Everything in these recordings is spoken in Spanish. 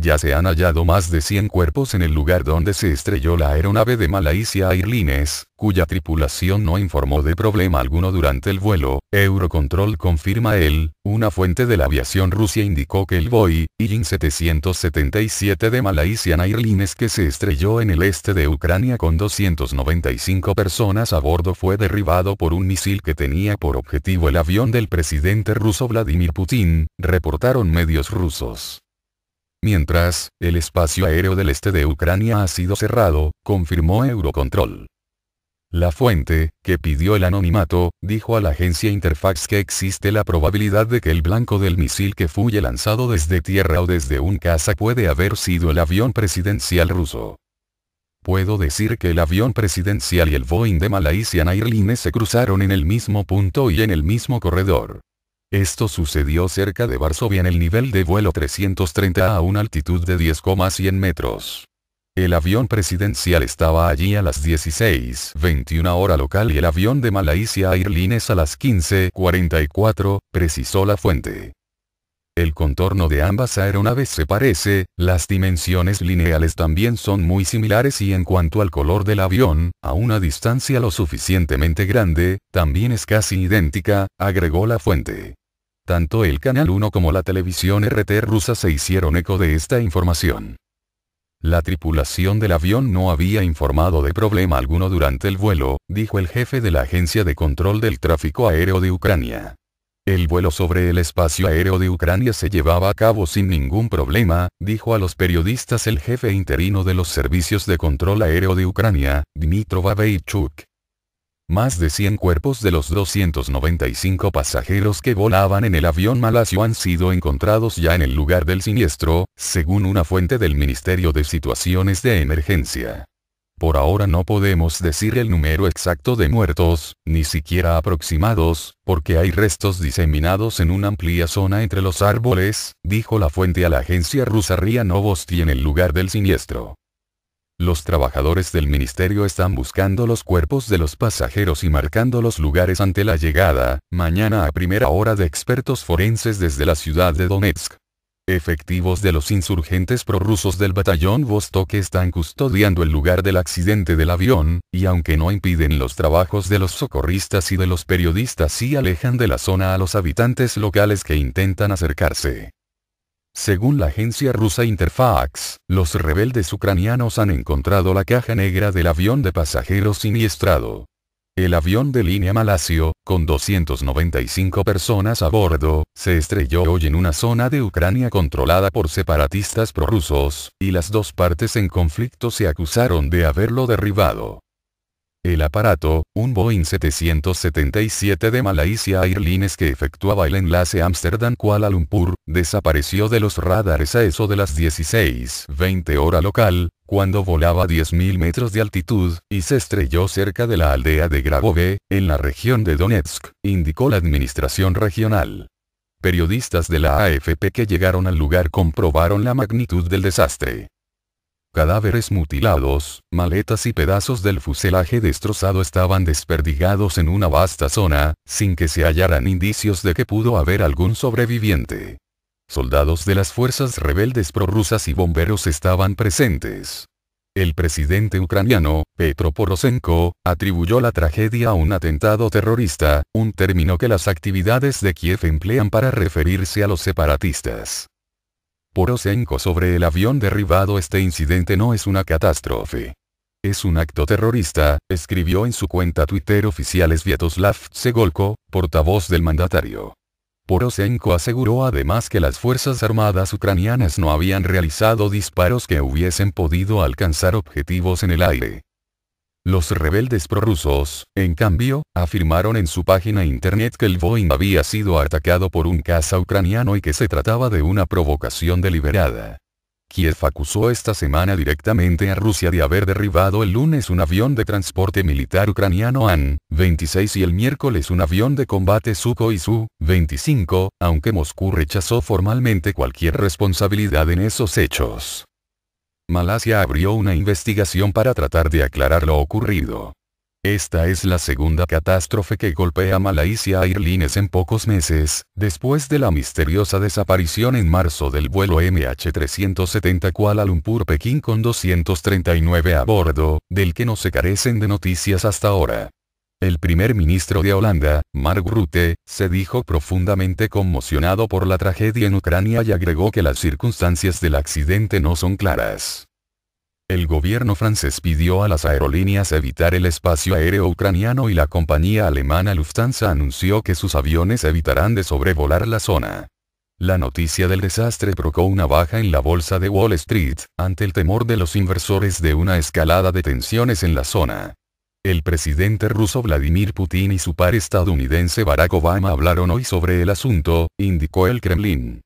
Ya se han hallado más de 100 cuerpos en el lugar donde se estrelló la aeronave de Malaysia Airlines, cuya tripulación no informó de problema alguno durante el vuelo, Eurocontrol confirma él, una fuente de la aviación rusa indicó que el Boeing 777 de Malaysia Airlines que se estrelló en el este de Ucrania con 295 personas a bordo fue derribado por un misil que tenía por objetivo el avión del presidente ruso Vladimir Putin, reportaron medios rusos. Mientras, el espacio aéreo del este de Ucrania ha sido cerrado, confirmó Eurocontrol. La fuente, que pidió el anonimato, dijo a la agencia Interfax que existe la probabilidad de que el blanco del misil que fue lanzado desde tierra o desde un caza puede haber sido el avión presidencial ruso. Puedo decir que el avión presidencial y el Boeing de Malaysian Airlines se cruzaron en el mismo punto y en el mismo corredor. Esto sucedió cerca de Varsovia en el nivel de vuelo 330 a una altitud de 10,100 metros. El avión presidencial estaba allí a las 16.21 hora local y el avión de Malaysia Airlines a las 15.44, precisó la fuente. El contorno de ambas aeronaves se parece, las dimensiones lineales también son muy similares y en cuanto al color del avión, a una distancia lo suficientemente grande, también es casi idéntica, agregó la fuente. Tanto el Canal 1 como la televisión RT rusa se hicieron eco de esta información. La tripulación del avión no había informado de problema alguno durante el vuelo, dijo el jefe de la Agencia de Control del Tráfico Aéreo de Ucrania. El vuelo sobre el espacio aéreo de Ucrania se llevaba a cabo sin ningún problema, dijo a los periodistas el jefe interino de los servicios de control aéreo de Ucrania, Dmitro Babeichuk. Más de 100 cuerpos de los 295 pasajeros que volaban en el avión malasio han sido encontrados ya en el lugar del siniestro, según una fuente del Ministerio de Situaciones de Emergencia. Por ahora no podemos decir el número exacto de muertos, ni siquiera aproximados, porque hay restos diseminados en una amplia zona entre los árboles, dijo la fuente a la agencia rusa Novosti en el lugar del siniestro. Los trabajadores del ministerio están buscando los cuerpos de los pasajeros y marcando los lugares ante la llegada, mañana a primera hora de expertos forenses desde la ciudad de Donetsk. Efectivos de los insurgentes prorrusos del batallón Vostok están custodiando el lugar del accidente del avión, y aunque no impiden los trabajos de los socorristas y de los periodistas sí alejan de la zona a los habitantes locales que intentan acercarse. Según la agencia rusa Interfax, los rebeldes ucranianos han encontrado la caja negra del avión de pasajeros siniestrado. El avión de línea Malasio, con 295 personas a bordo, se estrelló hoy en una zona de Ucrania controlada por separatistas prorrusos, y las dos partes en conflicto se acusaron de haberlo derribado. El aparato, un Boeing 777 de Malaysia Airlines que efectuaba el enlace Ámsterdam-Kuala Lumpur, desapareció de los radares a eso de las 16.20 hora local, cuando volaba a 10.000 metros de altitud, y se estrelló cerca de la aldea de Grabove, en la región de Donetsk, indicó la administración regional. Periodistas de la AFP que llegaron al lugar comprobaron la magnitud del desastre. Cadáveres mutilados, maletas y pedazos del fuselaje destrozado estaban desperdigados en una vasta zona, sin que se hallaran indicios de que pudo haber algún sobreviviente soldados de las fuerzas rebeldes prorrusas y bomberos estaban presentes. El presidente ucraniano, Petro Poroshenko, atribuyó la tragedia a un atentado terrorista, un término que las actividades de Kiev emplean para referirse a los separatistas. Poroshenko sobre el avión derribado Este incidente no es una catástrofe. Es un acto terrorista, escribió en su cuenta Twitter oficiales Sviatoslav Tsegolko, portavoz del mandatario. Porosenko aseguró además que las Fuerzas Armadas ucranianas no habían realizado disparos que hubiesen podido alcanzar objetivos en el aire. Los rebeldes prorrusos, en cambio, afirmaron en su página internet que el Boeing había sido atacado por un caza ucraniano y que se trataba de una provocación deliberada. Kiev acusó esta semana directamente a Rusia de haber derribado el lunes un avión de transporte militar ucraniano AN-26 y el miércoles un avión de combate Sukhoi Su-25, aunque Moscú rechazó formalmente cualquier responsabilidad en esos hechos. Malasia abrió una investigación para tratar de aclarar lo ocurrido. Esta es la segunda catástrofe que golpea a Malaysia Airlines en pocos meses, después de la misteriosa desaparición en marzo del vuelo MH370 Kuala Lumpur Pekín con 239 a bordo, del que no se carecen de noticias hasta ahora. El primer ministro de Holanda, Mark Rutte, se dijo profundamente conmocionado por la tragedia en Ucrania y agregó que las circunstancias del accidente no son claras. El gobierno francés pidió a las aerolíneas evitar el espacio aéreo ucraniano y la compañía alemana Lufthansa anunció que sus aviones evitarán de sobrevolar la zona. La noticia del desastre provocó una baja en la bolsa de Wall Street, ante el temor de los inversores de una escalada de tensiones en la zona. El presidente ruso Vladimir Putin y su par estadounidense Barack Obama hablaron hoy sobre el asunto, indicó el Kremlin.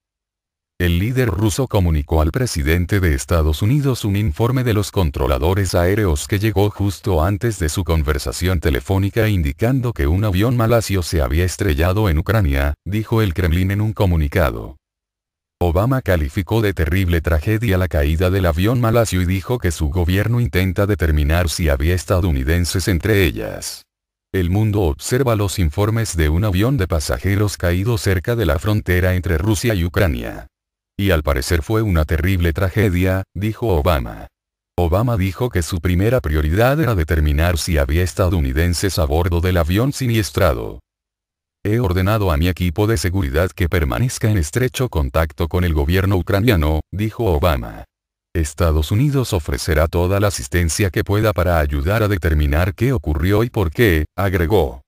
El líder ruso comunicó al presidente de Estados Unidos un informe de los controladores aéreos que llegó justo antes de su conversación telefónica indicando que un avión malasio se había estrellado en Ucrania, dijo el Kremlin en un comunicado. Obama calificó de terrible tragedia la caída del avión malasio y dijo que su gobierno intenta determinar si había estadounidenses entre ellas. El mundo observa los informes de un avión de pasajeros caído cerca de la frontera entre Rusia y Ucrania. Y al parecer fue una terrible tragedia, dijo Obama. Obama dijo que su primera prioridad era determinar si había estadounidenses a bordo del avión siniestrado. He ordenado a mi equipo de seguridad que permanezca en estrecho contacto con el gobierno ucraniano, dijo Obama. Estados Unidos ofrecerá toda la asistencia que pueda para ayudar a determinar qué ocurrió y por qué, agregó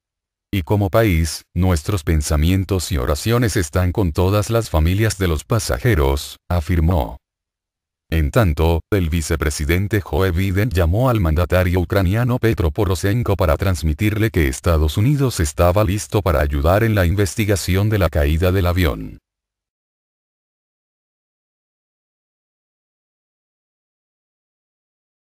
y como país, nuestros pensamientos y oraciones están con todas las familias de los pasajeros, afirmó. En tanto, el vicepresidente Joe Biden llamó al mandatario ucraniano Petro Poroshenko para transmitirle que Estados Unidos estaba listo para ayudar en la investigación de la caída del avión.